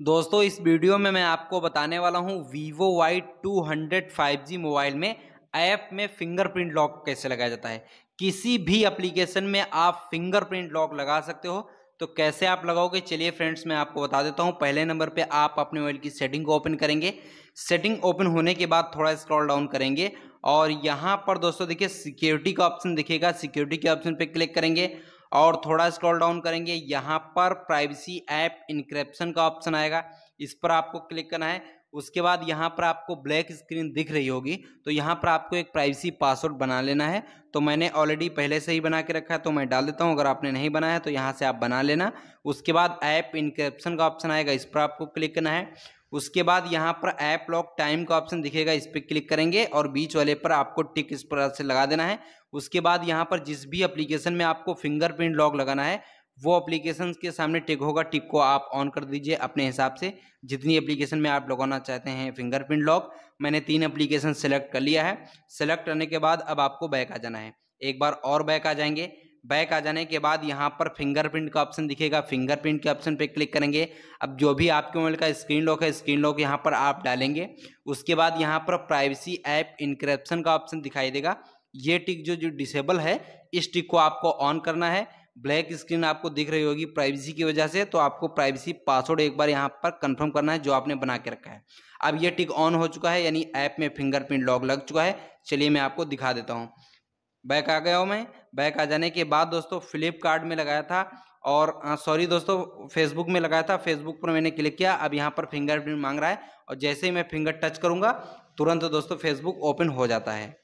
दोस्तों इस वीडियो में मैं आपको बताने वाला हूं Vivo Y200 two hundred five G mobile में ऐप में फिंगरप्रिंट लॉक कैसे लगाया जाता है किसी भी एप्लीकेशन में आप फिंगरप्रिंट लॉक लगा सकते हो तो कैसे आप लगाओगे चलिए फ्रेंड्स मैं आपको बता देता हूं पहले नंबर पे आप अपने मोबाइल की सेटिंग को ओपन करेंगे सेटिंग ओपन होने के बाद थोड़ा स्क्रॉल डाउन करेंगे और यहाँ पर दोस्तों देखिए सिक्योरिटी का ऑप्शन दिखेगा सिक्योरिटी के ऑप्शन पर क्लिक करेंगे और थोड़ा स्क्रॉल डाउन करेंगे यहाँ पर प्राइवेसी ऐप इनक्रिप्शन का ऑप्शन आएगा इस पर आपको क्लिक करना है उसके बाद यहाँ पर आपको ब्लैक स्क्रीन दिख रही होगी तो यहाँ पर आपको एक प्राइवेसी पासवर्ड बना लेना है तो मैंने ऑलरेडी पहले से ही बना के रखा है तो मैं डाल देता हूँ अगर आपने नहीं बनाया है तो यहाँ से आप बना लेना उसके बाद ऐप इनक्रिप्शन का ऑप्शन आएगा इस पर आपको क्लिक करना है उसके बाद यहाँ पर ऐप लॉक टाइम का ऑप्शन दिखेगा इस पर क्लिक करेंगे और बीच वाले पर आपको टिक इस पर से लगा देना है उसके बाद यहाँ पर जिस भी एप्लीकेशन में आपको फिंगरप्रिंट लॉक लगाना है वो एप्लीकेशन के सामने टिक होगा टिक को आप ऑन कर दीजिए अपने हिसाब से जितनी एप्लीकेशन में आप लगाना चाहते हैं फिंगरप्रिंट लॉक मैंने तीन एप्लीकेशन सेलेक्ट कर लिया है सेलेक्ट करने के बाद अब आपको बैक आ जाना है एक बार और बैक आ जाएंगे बैक आ जाने के बाद यहाँ पर फिंगरप्रिंट का ऑप्शन दिखेगा फिंगरप्रिंट के ऑप्शन पे क्लिक करेंगे अब जो भी आपके मोबाइल का स्क्रीन लॉक है स्क्रीन लॉक यहाँ पर आप डालेंगे उसके बाद यहाँ पर प्राइवेसी ऐप इंक्रप्शन का ऑप्शन दिखाई देगा ये टिक जो जो डिसेबल है इस टिक को आपको ऑन करना है ब्लैक स्क्रीन आपको दिख रही होगी प्राइवेसी की वजह से तो आपको प्राइवेसी पासवर्ड एक बार यहाँ पर कंफर्म करना है जो आपने बना के रखा है अब ये टिक ऑन हो चुका है यानी ऐप में फिंगरप्रिंट लॉक लग चुका है चलिए मैं आपको दिखा देता हूँ बैक आ गया हूँ मैं बैक आ जाने के बाद दोस्तों फ्लिपकार्ट में लगाया था और सॉरी दोस्तों फेसबुक में लगाया था फेसबुक पर मैंने क्लिक किया अब यहाँ पर फिंगरप्रिंट मांग रहा है और जैसे ही मैं फिंगर टच करूँगा तुरंत दोस्तों फेसबुक ओपन हो जाता है